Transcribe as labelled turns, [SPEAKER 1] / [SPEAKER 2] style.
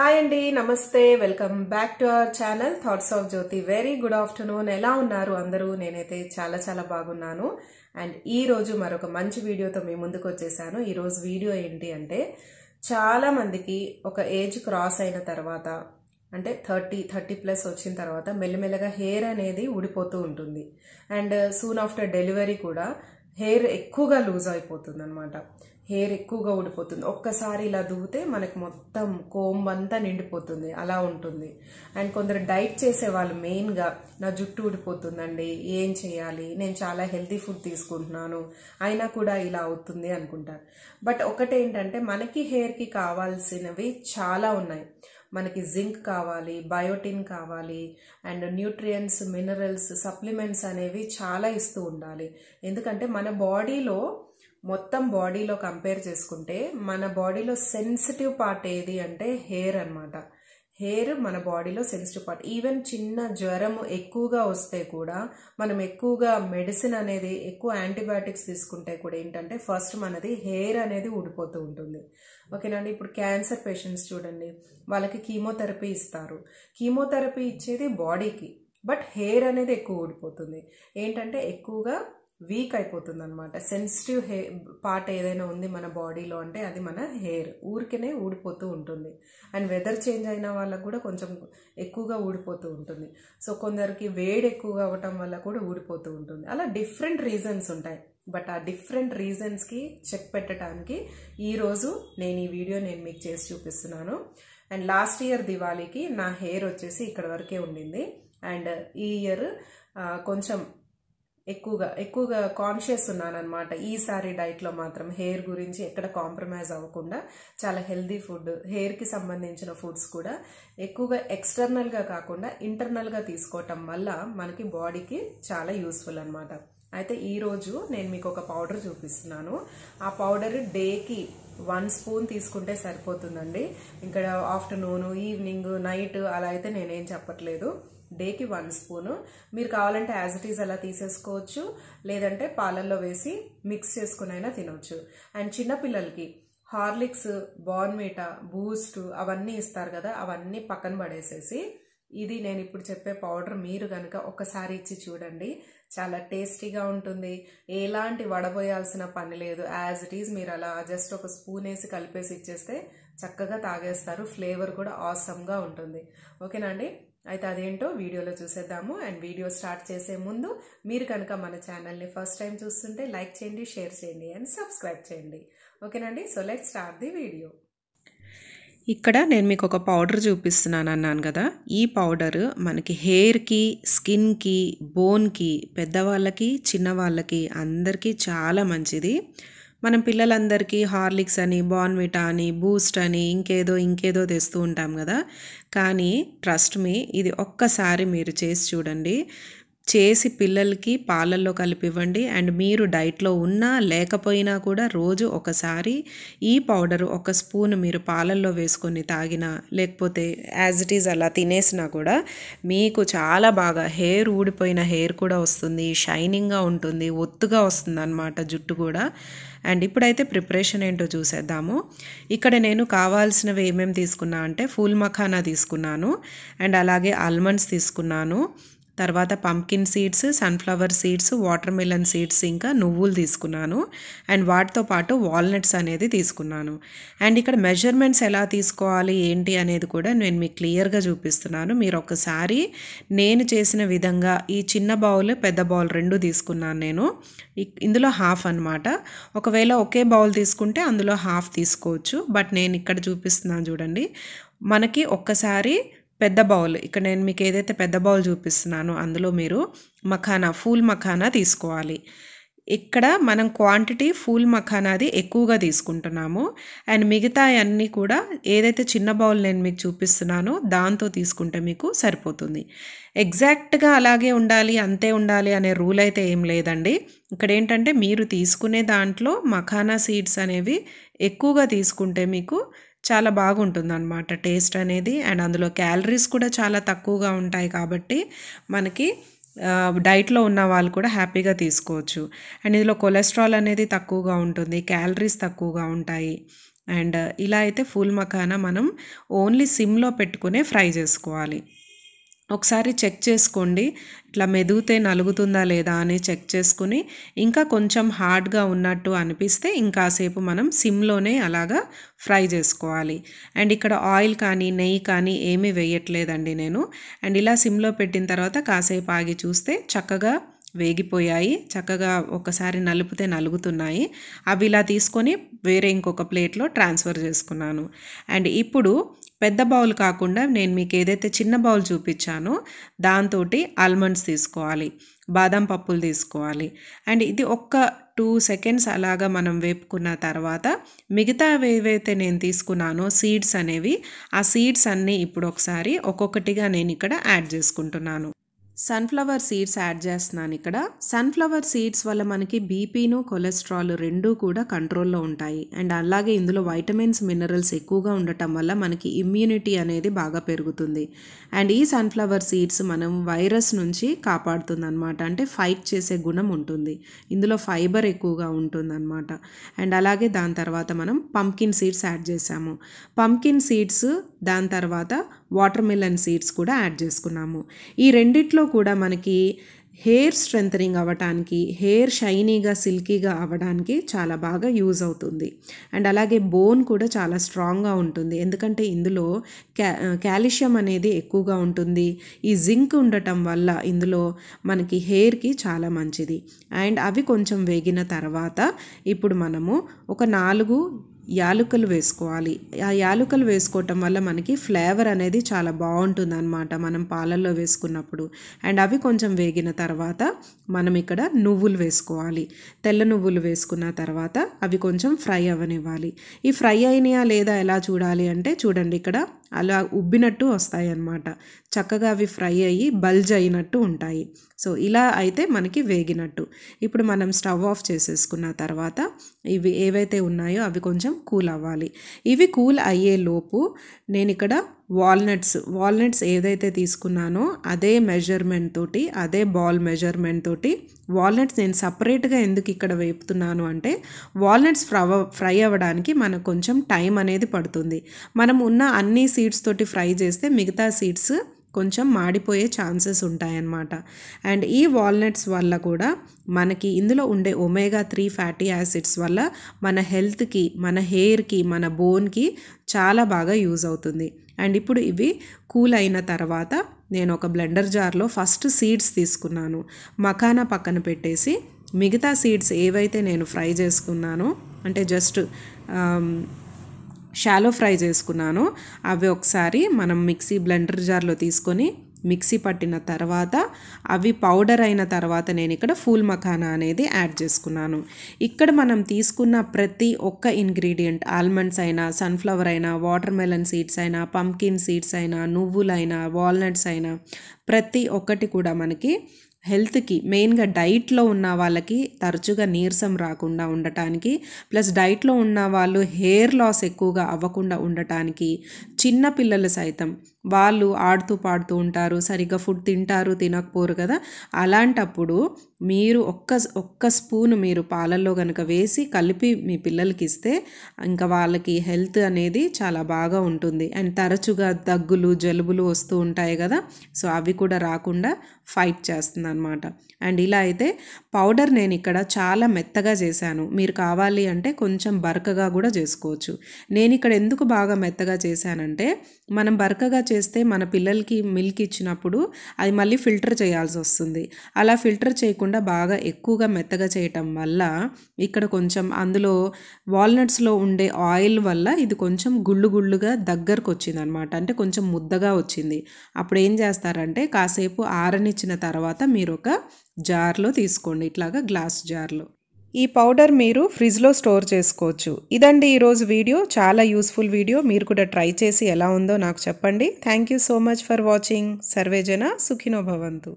[SPEAKER 1] hi అండి నమస్తే welcome back to our channel thoughts of Jyothi very good afternoon ఎలా ఉన్నారు అందరూ నేనైతే చాలా చాలా బాగున్నాను అండ్ ఈ రోజు మరొక మంచి వీడియోతో మీ ముందుకు వచ్చేసాను ఈరోజు వీడియో ఏంటి అంటే చాలా మందికి ఒక ఏజ్ క్రాస్ అయిన తర్వాత అంటే థర్టీ థర్టీ ప్లస్ వచ్చిన తర్వాత మెల్లమెల్లగా హెయిర్ అనేది ఊడిపోతూ ఉంటుంది అండ్ సూన్ ఆఫ్టర్ డెలివరీ కూడా హెయిర్ ఎక్కువగా లూజ్ అయిపోతుంది అనమాట హెయిర్ ఎక్కువగా ఊడిపోతుంది ఒక్కసారి ఇలా దువ్వితే మనకి మొత్తం కోంబంతా నిండిపోతుంది అలా ఉంటుంది అండ్ కొందరు డైట్ చేసే వాళ్ళు మెయిన్గా నా జుట్టు ఊడిపోతుందండి ఏం చేయాలి నేను చాలా హెల్తీ ఫుడ్ తీసుకుంటున్నాను అయినా కూడా ఇలా అవుతుంది అనుకుంటారు బట్ ఒకటేంటంటే మనకి హెయిర్కి కావాల్సినవి చాలా ఉన్నాయి మనకి జింక్ కావాలి బయోటిన్ కావాలి అండ్ న్యూట్రియన్స్ మినరల్స్ సప్లిమెంట్స్ అనేవి చాలా ఇస్తూ ఉండాలి ఎందుకంటే మన బాడీలో మొత్తం బాడీలో కంపేర్ చేసుకుంటే మన బాడీలో సెన్సిటివ్ పార్ట్ ఏది అంటే హెయిర్ అనమాట హెయిర్ మన బాడీలో సెన్సిటివ్ పార్ట్ ఈవెన్ చిన్న జ్వరం ఎక్కువగా వస్తే కూడా మనం ఎక్కువగా మెడిసిన్ అనేది ఎక్కువ యాంటీబయాటిక్స్ తీసుకుంటే కూడా ఏంటంటే ఫస్ట్ మనది హెయిర్ అనేది ఊడిపోతూ ఉంటుంది ఓకేనండి ఇప్పుడు క్యాన్సర్ పేషెంట్స్ చూడండి వాళ్ళకి కీమోథెరపీ ఇస్తారు కీమోథెరపీ ఇచ్చేది బాడీకి బట్ హెయిర్ అనేది ఎక్కువ ఊడిపోతుంది ఏంటంటే ఎక్కువగా వీక్ అయిపోతుంది అనమాట సెన్సిటివ్ హే పార్ట్ ఏదైనా ఉంది మన బాడీలో అంటే అది మన హెయిర్ ఊరికనే ఊడిపోతూ ఉంటుంది అండ్ వెదర్ చేంజ్ అయిన వాళ్ళకు కూడా కొంచెం ఎక్కువగా ఊడిపోతూ ఉంటుంది సో కొందరికి వేడి ఎక్కువగా అవ్వటం వల్ల కూడా ఊడిపోతూ ఉంటుంది అలా డిఫరెంట్ రీజన్స్ ఉంటాయి బట్ ఆ డిఫరెంట్ రీజన్స్కి చెక్ పెట్టడానికి ఈరోజు నేను ఈ వీడియో నేను మీకు చేసి చూపిస్తున్నాను అండ్ లాస్ట్ ఇయర్ దివాళీకి నా హెయిర్ వచ్చేసి ఇక్కడ వరకే ఉండింది అండ్ ఈ ఇయర్ కొంచెం ఎక్కువగా ఎక్కువగా కాన్షియస్ ఉన్నానమాట ఈసారి డైట్లో మాత్రం హెయిర్ గురించి ఎక్కడ కాంప్రమైజ్ అవ్వకుండా చాలా హెల్దీ ఫుడ్ హెయిర్కి సంబంధించిన ఫుడ్స్ కూడా ఎక్కువగా ఎక్స్టర్నల్గా కాకుండా ఇంటర్నల్గా తీసుకోవటం వల్ల మనకి బాడీకి చాలా యూస్ఫుల్ అనమాట అయితే ఈరోజు నేను మీకు ఒక పౌడర్ చూపిస్తున్నాను ఆ పౌడర్ డేకి వన్ స్పూన్ తీసుకుంటే సరిపోతుందండి ఇక్కడ ఆఫ్టర్నూన్ ఈవినింగ్ నైట్ అలా అయితే నేనేం చెప్పట్లేదు డేకి వన్ స్పూను మీరు కావాలంటే యాజ్ ఇట్ ఈజ్ అలా తీసేసుకోవచ్చు లేదంటే పాలల్లో వేసి మిక్స్ చేసుకునైనా తినవచ్చు అండ్ చిన్నపిల్లలకి హార్లిక్స్ బార్న్మీటా బూస్ట్ అవన్నీ ఇస్తారు కదా అవన్నీ పక్కన పడేసేసి ఇది నేను ఇప్పుడు చెప్పే పౌడర్ మీరు కనుక ఒకసారి ఇచ్చి చూడండి చాలా టేస్టీగా ఉంటుంది ఎలాంటి వడబోయాల్సిన పని లేదు యాజ్ ఇట్ ఈజ్ మీరు అలా జస్ట్ ఒక స్పూన్ వేసి కలిపేసి ఇచ్చేస్తే చక్కగా తాగేస్తారు ఫ్లేవర్ కూడా ఆసమ్గా ఉంటుంది ఓకేనా అండి అయితే అదేంటో వీడియోలో చూసేద్దాము అండ్ వీడియో స్టార్ట్ చేసే ముందు మీరు కనుక మన ఛానల్ని ఫస్ట్ టైం చూస్తుంటే లైక్ చేయండి షేర్ చేయండి అండ్ సబ్స్క్రైబ్ చేయండి ఓకేనండి so let start the video ఇక్కడ నేను మీకు ఒక పౌడర్ చూపిస్తున్నాను అన్నాను కదా ఈ పౌడర్ మనకి హెయిర్కి స్కిన్కి బోన్కి పెద్దవాళ్ళకి చిన్నవాళ్ళకి అందరికీ చాలా మంచిది మనం పిల్లలందరికీ హార్లిక్స్ అని బాన్విటా అని బూస్ట్ అని ఇంకేదో ఇంకేదో తెస్తూ ఉంటాం కదా కానీ ట్రస్ట్ మీ ఇది ఒక్కసారి మీరు చేసి చూడండి చేసి పిల్లలకి పాలల్లో కలిపి ఇవ్వండి అండ్ మీరు డైట్లో ఉన్నా లేకపోయినా కూడా రోజు ఒకసారి ఈ పౌడర్ ఒక స్పూన్ మీరు పాలల్లో వేసుకొని తాగినా లేకపోతే యాజ్ ఇట్ ఈజ్ అలా తినేసినా కూడా మీకు చాలా బాగా హెయిర్ ఊడిపోయిన హెయిర్ కూడా వస్తుంది షైనింగ్గా ఉంటుంది ఒత్తుగా వస్తుంది అనమాట జుట్టు కూడా అండ్ ఇప్పుడైతే ప్రిపరేషన్ ఏంటో చూసేద్దాము ఇక్కడ నేను కావాల్సినవి ఏమేమి తీసుకున్నా అంటే ఫూల్ మఖానా తీసుకున్నాను అండ్ అలాగే ఆల్మండ్స్ తీసుకున్నాను తర్వాత pumpkin seeds sunflower seeds watermelon seeds ఇంకా నువ్వులు తీసుకున్నాను అండ్ వాటితో పాటు వాల్నట్స్ అనేది తీసుకున్నాను అండ్ ఇక్కడ మెజర్మెంట్స్ ఎలా తీసుకోవాలి ఏంటి అనేది కూడా నేను మీకు క్లియర్గా చూపిస్తున్నాను మీరు ఒకసారి నేను చేసిన విధంగా ఈ చిన్న బౌల్ పెద్ద బౌల్ రెండు తీసుకున్నాను నేను ఇందులో హాఫ్ అనమాట ఒకవేళ ఒకే బౌల్ తీసుకుంటే అందులో హాఫ్ తీసుకోవచ్చు బట్ నేను ఇక్కడ చూపిస్తున్నాను చూడండి మనకి ఒక్కసారి పెద్ద బౌల్ ఇక్కడ నేను మీకు ఏదైతే పెద్ద బౌల్ చూపిస్తున్నానో అందులో మీరు మఖానా ఫూల్ మఖానా తీసుకోవాలి ఇక్కడ మనం క్వాంటిటీ ఫూల్ మఖానాది ఎక్కువగా తీసుకుంటున్నాము అండ్ మిగతా అన్నీ కూడా ఏదైతే చిన్న బౌల్ నేను మీకు చూపిస్తున్నానో దాంతో తీసుకుంటే మీకు సరిపోతుంది ఎగ్జాక్ట్గా అలాగే ఉండాలి అంతే ఉండాలి అనే రూల్ అయితే ఏం లేదండి ఇక్కడ ఏంటంటే మీరు తీసుకునే దాంట్లో మఖానా సీడ్స్ అనేవి ఎక్కువగా తీసుకుంటే మీకు చాలా బాగుంటుంది అనమాట టేస్ట్ అనేది అండ్ అందులో క్యాలరీస్ కూడా చాలా తక్కువగా ఉంటాయి కాబట్టి మనకి డైట్లో ఉన్న వాళ్ళు కూడా హ్యాపీగా తీసుకోవచ్చు అండ్ ఇందులో కొలెస్ట్రాల్ అనేది తక్కువగా ఉంటుంది క్యాలరీస్ తక్కువగా ఉంటాయి అండ్ ఇలా అయితే ఫుల్ మఖానా మనం ఓన్లీ సిమ్లో పెట్టుకునే ఫ్రై చేసుకోవాలి ఒకసారి చెక్ చేసుకోండి ఇట్లా మెదిగితే నలుగుతుందా లేదా అని చెక్ చేసుకుని ఇంకా కొంచెం హార్డ్గా ఉన్నట్టు అనిపిస్తే ఇంకాసేపు మనం సిమ్లోనే అలాగా ఫ్రై చేసుకోవాలి అండ్ ఇక్కడ ఆయిల్ కానీ నెయ్యి కానీ ఏమీ వేయట్లేదండి నేను అండ్ ఇలా సిమ్లో పెట్టిన తర్వాత కాసేపు ఆగి చూస్తే చక్కగా వేగిపోయాయి చక్కగా ఒకసారి నలుపుతే నలుగుతున్నాయి అవి ఇలా తీసుకొని వేరే ఇంకొక ప్లేట్లో ట్రాన్స్ఫర్ చేసుకున్నాను అండ్ ఇప్పుడు పెద్ద బౌల్ కాకుండా నేను మీకు ఏదైతే చిన్న బౌల్ చూపించానో దాంతో ఆల్మండ్స్ తీసుకోవాలి బాదం పప్పులు తీసుకోవాలి అండ్ ఇది ఒక్క టూ సెకండ్స్ అలాగా మనం వేపుకున్న తర్వాత మిగతా ఏవైతే నేను తీసుకున్నానో సీడ్స్ అనేవి ఆ సీడ్స్ అన్నీ ఇప్పుడు ఒకసారి ఒక్కొక్కటిగా నేను ఇక్కడ యాడ్ చేసుకుంటున్నాను సన్ఫ్లవర్ సీడ్స్ యాడ్ చేస్తున్నాను ఇక్కడ సన్ఫ్లవర్ సీడ్స్ వల్ల మనకి బీపీను కొలెస్ట్రాల్ రెండూ కూడా కంట్రోల్లో ఉంటాయి అండ్ అలాగే ఇందులో వైటమిన్స్ మినరల్స్ ఎక్కువగా ఉండటం వల్ల మనకి ఇమ్యూనిటీ అనేది బాగా పెరుగుతుంది అండ్ ఈ సన్ఫ్లవర్ సీడ్స్ మనం వైరస్ నుంచి కాపాడుతుంది అనమాట అంటే ఫైట్ చేసే గుణం ఉంటుంది ఇందులో ఫైబర్ ఎక్కువగా ఉంటుంది అనమాట అండ్ అలాగే దాని తర్వాత మనం పంకిన్ సీడ్స్ యాడ్ చేసాము పంకిన్ సీడ్స్ దాని తర్వాత వాటర్ మిలన్ సీడ్స్ కూడా యాడ్ చేసుకున్నాము ఈ రెండిట్లో కూడా మనకి హెయిర్ స్ట్రెంగ్ అవ్వడానికి హెయిర్ షైనీగా సిల్కీగా అవ్వడానికి చాలా బాగా యూజ్ అవుతుంది అండ్ అలాగే బోన్ కూడా చాలా స్ట్రాంగ్గా ఉంటుంది ఎందుకంటే ఇందులో క్యాల్షియం అనేది ఎక్కువగా ఉంటుంది ఈ జింక్ ఉండటం వల్ల ఇందులో మనకి హెయిర్కి చాలా మంచిది అండ్ అవి కొంచెం వేగిన తర్వాత ఇప్పుడు మనము ఒక నాలుగు యాలుకలు వేసుకోవాలి ఆ యాలుకలు వేసుకోవటం వల్ల మనకి ఫ్లేవర్ అనేది చాలా బాగుంటుంది అనమాట మనం పాలల్లో వేసుకున్నప్పుడు అండ్ అవి కొంచెం వేగిన తర్వాత మనం ఇక్కడ నువ్వులు వేసుకోవాలి తెల్ల నువ్వులు వేసుకున్న తర్వాత అవి కొంచెం ఫ్రై అవ్వనివ్వాలి ఈ ఫ్రై అయినాయా లేదా ఎలా చూడాలి అంటే చూడండి ఇక్కడ అలా ఉబ్బినట్టు వస్తాయి అన్నమాట చక్కగా అవి ఫ్రై అయ్యి బల్జ్ అయినట్టు ఉంటాయి సో ఇలా అయితే మనకి వేగినట్టు ఇప్పుడు మనం స్టవ్ ఆఫ్ చేసేసుకున్న తర్వాత ఇవి ఏవైతే ఉన్నాయో అవి కొంచెం కొంచెం కూల్ అవ్వాలి ఇవి కూల్ అయ్యే లోపు నేను ఇక్కడ వాల్నట్స్ వాల్నట్స్ ఏదైతే తీసుకున్నానో అదే మెజర్మెంట్ తోటి అదే బాల్ మెజర్మెంట్ తోటి వాల్నట్స్ నేను సపరేట్గా ఎందుకు ఇక్కడ వేపుతున్నాను అంటే వాల్నట్స్ ఫ్రవ ఫ్రై అవ్వడానికి మనకు కొంచెం టైం అనేది పడుతుంది మనం ఉన్న అన్ని సీడ్స్ తోటి ఫ్రై చేస్తే మిగతా సీడ్స్ కొంచెం మాడిపోయే ఛాన్సెస్ ఉంటాయన్నమాట అండ్ ఈ వాల్నట్స్ వల్ల కూడా మనకి ఇందులో ఉండే ఒమేగా త్రీ ఫ్యాటీ యాసిడ్స్ వల్ల మన హెల్త్కి మన హెయిర్కి మన బోన్కి చాలా బాగా యూజ్ అవుతుంది అండ్ ఇప్పుడు ఇవి కూల్ అయిన తర్వాత నేను ఒక బ్లెండర్ జార్లో ఫస్ట్ సీడ్స్ తీసుకున్నాను మఖానా పక్కన పెట్టేసి మిగతా సీడ్స్ ఏవైతే నేను ఫ్రై చేసుకున్నానో అంటే జస్ట్ షాలో ఫ్రై చేసుకున్నాను అవి ఒకసారి మనం మిక్సీ బ్లెండర్ జార్లో తీసుకొని మిక్సీ పట్టిన తర్వాత అవి పౌడర్ అయిన తర్వాత నేను ఇక్కడ ఫూల్ మఖానా అనేది యాడ్ చేసుకున్నాను ఇక్కడ మనం తీసుకున్న ప్రతి ఒక్క ఇంగ్రీడియంట్ ఆల్మండ్స్ అయినా సన్ఫ్లవర్ అయినా వాటర్ మెలన్ సీడ్స్ అయినా పంకిన్ సీడ్స్ అయినా నువ్వులైనా వాల్నట్స్ అయినా ప్రతి ఒక్కటి కూడా మనకి హెల్త్కి మెయిన్గా డైట్లో ఉన్న వాళ్ళకి తరచుగా నీరసం రాకుండా ఉండటానికి ప్లస్ డైట్లో ఉన్న వాళ్ళు హెయిర్ లాస్ ఎక్కువగా అవ్వకుండా ఉండటానికి చిన్నపిల్లలు సైతం వాళ్ళు ఆడుతూ పాడుతూ ఉంటారు సరిగ్గా ఫుడ్ తింటారు తినకపోరు కదా అలాంటప్పుడు మీరు ఒక్క ఒక్క స్పూన్ మీరు పాలల్లో కనుక వేసి కలిపి మీ పిల్లలకి ఇస్తే ఇంకా వాళ్ళకి హెల్త్ అనేది చాలా బాగా ఉంటుంది అండ్ తరచుగా దగ్గులు జలుబులు వస్తూ ఉంటాయి కదా సో అవి కూడా రాకుండా ఫైట్ చేస్తుంది అనమాట అండ్ ఇలా అయితే పౌడర్ నేను ఇక్కడ చాలా మెత్తగా చేశాను మీరు కావాలి అంటే కొంచెం బరకగా కూడా చేసుకోవచ్చు నేను ఇక్కడ ఎందుకు బాగా మెత్తగా చేశానంటే మనం బరకగా చేస్తే మన పిల్లలకి మిల్క్ ఇచ్చినప్పుడు అది మళ్ళీ ఫిల్టర్ చేయాల్సి వస్తుంది అలా ఫిల్టర్ చేయకుండా బాగా ఎక్కువగా మెత్తగా చేయటం వల్ల ఇక్కడ కొంచెం అందులో వాల్నట్స్లో ఉండే ఆయిల్ వల్ల ఇది కొంచెం గుళ్ళు గుళ్ళుగా దగ్గరకు వచ్చింది అనమాట అంటే కొంచెం ముద్దగా వచ్చింది అప్పుడు ఏం చేస్తారంటే కాసేపు ఆరనిచ్చిన తర్వాత మీరు ఒక జార్లో తీసుకోండి ఇట్లాగా గ్లాస్ జార్లో ఈ పౌడర్ మీరు ఫ్రిడ్జ్లో స్టోర్ చేసుకోవచ్చు ఇదండి ఈరోజు వీడియో చాలా యూస్ఫుల్ వీడియో మీరు కూడా ట్రై చేసి ఎలా ఉందో నాకు చెప్పండి thank you so much for watching సర్వేజన సుఖినో భవంతు